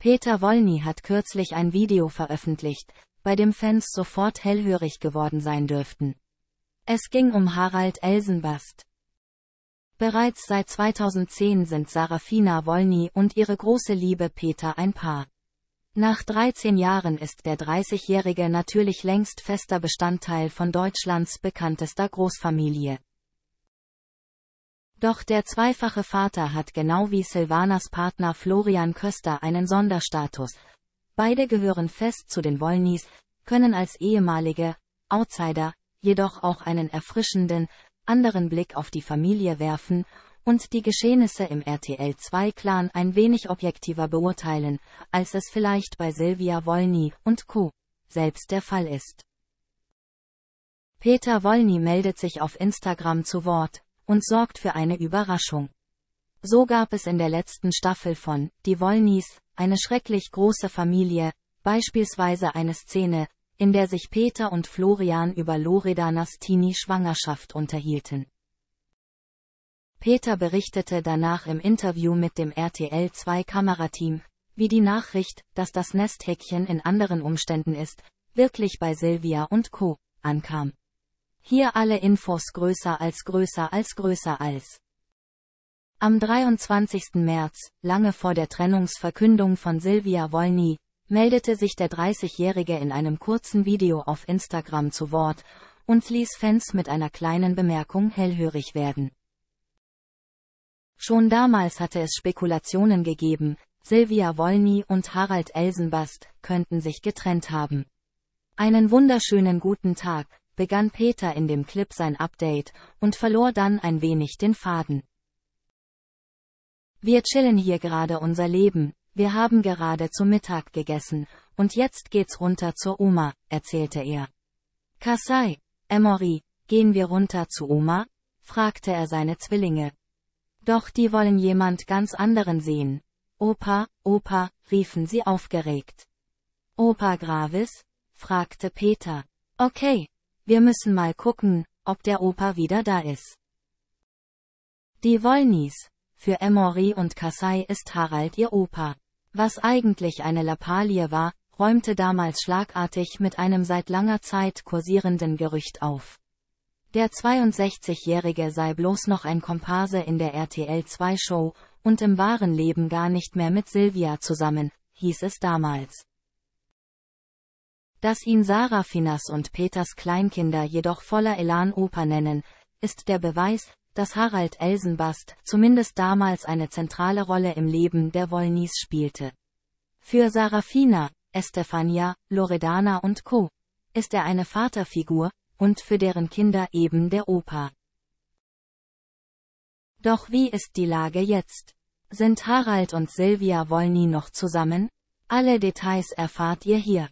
Peter Wolny hat kürzlich ein Video veröffentlicht, bei dem Fans sofort hellhörig geworden sein dürften. Es ging um Harald Elsenbast. Bereits seit 2010 sind Sarafina Wolny und ihre große Liebe Peter ein Paar. Nach 13 Jahren ist der 30-Jährige natürlich längst fester Bestandteil von Deutschlands bekanntester Großfamilie. Doch der zweifache Vater hat genau wie Silvanas Partner Florian Köster einen Sonderstatus. Beide gehören fest zu den Wollnies, können als ehemalige Outsider jedoch auch einen erfrischenden, anderen Blick auf die Familie werfen und die Geschehnisse im RTL 2-Clan ein wenig objektiver beurteilen, als es vielleicht bei Silvia Wolny und Co. selbst der Fall ist. Peter Wolny meldet sich auf Instagram zu Wort und sorgt für eine Überraschung. So gab es in der letzten Staffel von Die Wollnies eine schrecklich große Familie, beispielsweise eine Szene, in der sich Peter und Florian über Loredanas Teenie-Schwangerschaft unterhielten. Peter berichtete danach im Interview mit dem RTL2-Kamerateam, wie die Nachricht, dass das Nesthäkchen in anderen Umständen ist, wirklich bei Sylvia und Co. ankam. Hier alle Infos größer als größer als größer als. Am 23. März, lange vor der Trennungsverkündung von Silvia Wolny, meldete sich der 30-Jährige in einem kurzen Video auf Instagram zu Wort und ließ Fans mit einer kleinen Bemerkung hellhörig werden. Schon damals hatte es Spekulationen gegeben, Silvia Wolny und Harald Elsenbast könnten sich getrennt haben. Einen wunderschönen guten Tag, begann Peter in dem Clip sein Update und verlor dann ein wenig den Faden. Wir chillen hier gerade unser Leben, wir haben gerade zu Mittag gegessen, und jetzt geht's runter zur Oma, erzählte er. Kasai, Emory, gehen wir runter zu Oma? fragte er seine Zwillinge. Doch die wollen jemand ganz anderen sehen. Opa, Opa, riefen sie aufgeregt. Opa Gravis? fragte Peter. Okay, wir müssen mal gucken, ob der Opa wieder da ist. Die Wollnies. Für Emory und Kasai ist Harald ihr Opa. Was eigentlich eine Lappalie war, räumte damals schlagartig mit einem seit langer Zeit kursierenden Gerücht auf. Der 62-Jährige sei bloß noch ein Komparse in der RTL-2-Show und im wahren Leben gar nicht mehr mit Sylvia zusammen, hieß es damals. Dass ihn Sarafinas und Peters Kleinkinder jedoch voller Elan Opa nennen, ist der Beweis, dass Harald Elsenbast zumindest damals eine zentrale Rolle im Leben der Wollnies spielte. Für Sarafina, Estefania, Loredana und Co. ist er eine Vaterfigur, und für deren Kinder eben der Opa. Doch wie ist die Lage jetzt? Sind Harald und Silvia Wollny noch zusammen? Alle Details erfahrt ihr hier.